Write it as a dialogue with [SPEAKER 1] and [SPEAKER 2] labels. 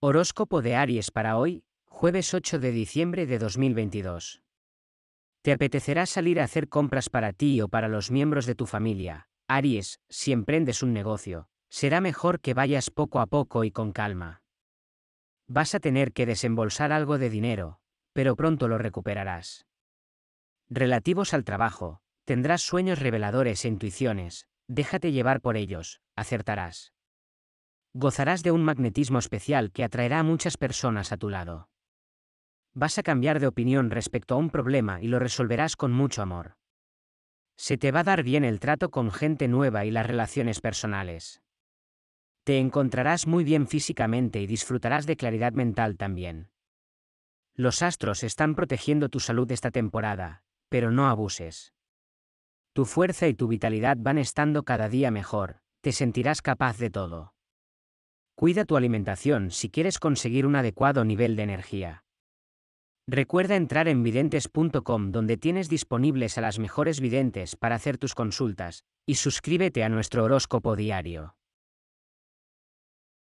[SPEAKER 1] Horóscopo de Aries para
[SPEAKER 2] hoy, jueves 8 de diciembre de 2022. Te apetecerá salir a hacer compras para ti o para los miembros de tu familia. Aries, si emprendes un negocio, será mejor que vayas poco a poco y con calma. Vas a tener que desembolsar algo de dinero, pero pronto lo recuperarás. Relativos al trabajo, tendrás sueños reveladores e intuiciones, déjate llevar por ellos, acertarás. Gozarás de un magnetismo especial que atraerá a muchas personas a tu lado. Vas a cambiar de opinión respecto a un problema y lo resolverás con mucho amor. Se te va a dar bien el trato con gente nueva y las relaciones personales. Te encontrarás muy bien físicamente y disfrutarás de claridad mental también. Los astros están protegiendo tu salud esta temporada, pero no abuses. Tu fuerza y tu vitalidad van estando cada día mejor, te sentirás capaz de todo. Cuida tu alimentación si quieres conseguir un adecuado nivel de energía. Recuerda entrar en videntes.com donde tienes disponibles a las mejores videntes para hacer tus consultas, y suscríbete a nuestro horóscopo diario.